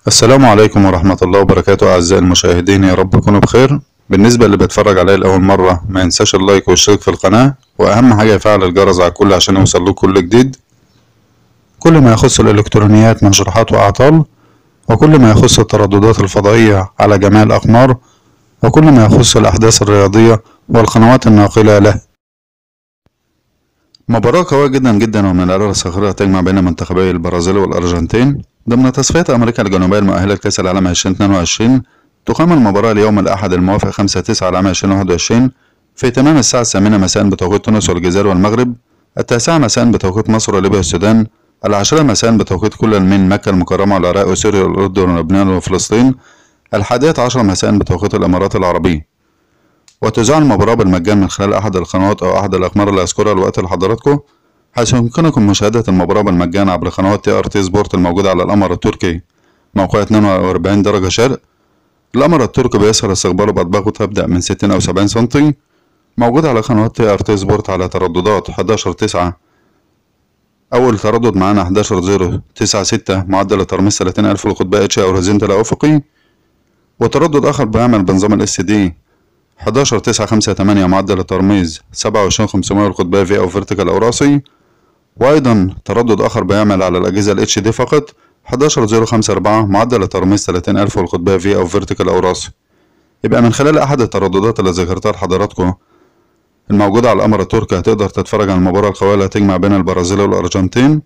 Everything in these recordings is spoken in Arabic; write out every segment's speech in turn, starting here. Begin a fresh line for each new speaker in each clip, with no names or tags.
السلام عليكم ورحمة الله وبركاته أعزائي المشاهدين يا رب تكونوا بخير بالنسبة اللي بيتفرج عليا لأول مرة ما ينساش اللايك والاشتراك في القناة وأهم حاجة يفعل الجرس على الكل عشان يوصل له كل جديد كل ما يخص الإلكترونيات من شروحات وأعطال وكل ما يخص الترددات الفضائية على جميع الأقمار وكل ما يخص الأحداث الرياضية والقنوات الناقلة له مباراة قوية جدا جدا ومن الأرى الصغيرة تجمع بين منتخبي البرازيل والأرجنتين ضمن تصفية أمريكا الجنوبية المؤهلة لكأس العالم 2022 تقام المباراة اليوم الأحد الموافق 5 9 العام 2021 في تمام الساعة الثامنة مساء بتوقيت تونس والجزائر والمغرب التاسعة مساء بتوقيت مصر وليبيا والسودان العاشرة مساء بتوقيت كل من مكة المكرمة والعراق وسوريا والأردن ولبنان وفلسطين الحادية عشرة مساء بتوقيت الإمارات العربية وتذاع المباراة بالمجان من خلال أحد القنوات أو أحد الأقمار اللي أذكرها لوقت لحضراتكم حيث يمكنكم مشاهدة المباراة بالمجان عبر قنوات تي ار تي سبورت الموجودة على القمر التركي موقع 42 درجة شرق القمر التركي بيسهل استقباله بأطباق تبدأ من 60 أو 70 سنتي موجود على قنوات تي ار تي سبورت على ترددات 11 9 أول تردد معانا 11 0 9 6 معدل ترميز 30000 لقطبي اتش أو هوريزونتال أو أفقي وتردد آخر بيعمل بنظام الاس دي 11 9 5 8 معدل الترميز 27 500 لقطبي في أو فيرتيكال أو راسي وايضا تردد اخر بيعمل على الاجهزه الـ HD فقط 11054 معدل ترميز 30000 والقطبيه في او فيرتيكال او راسي يبقى من خلال احد الترددات اللي ذكرتها لحضراتكم الموجودة على القمر التركي هتقدر تتفرج على المباراة القوية اللي هتجمع بين البرازيل والأرجنتين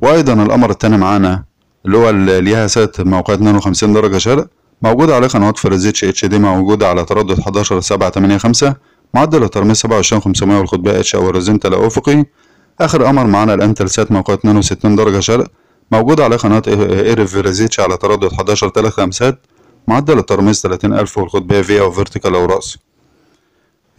وأيضا القمر التاني معانا اللي هو اللي ليها سات موقع 52 درجة شرق موجودة عليه قنوات فرزيتش اتش دي موجودة على تردد 11785 معدل الترميز 27500 والقطبية اتش أو تلا أفقي آخر قمر معانا الآن تلسات موقع 62 درجة شرق موجود على قناة إيرف فيرازيتش على تردد 11 3 خمسات معدل الترميز 30000 والقطبية في أو فيرتيكال أو رأسي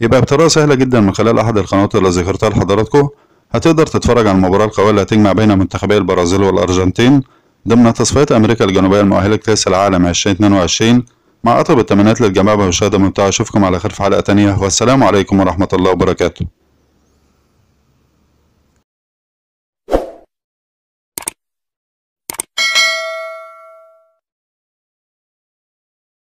يبقى بطريقة سهلة جدا من خلال أحد القنوات اللي ذكرتها لحضراتكم هتقدر تتفرج على المباراة القوية اللي هتجمع بين منتخبي البرازيل والأرجنتين ضمن تصفيات أمريكا الجنوبية المؤهلة لكأس العالم 2022 مع أطيب التمنيات للجميع بمشاهدة ممتعة أشوفكم على خير في حلقة تانية والسلام عليكم ورحمة الله وبركاته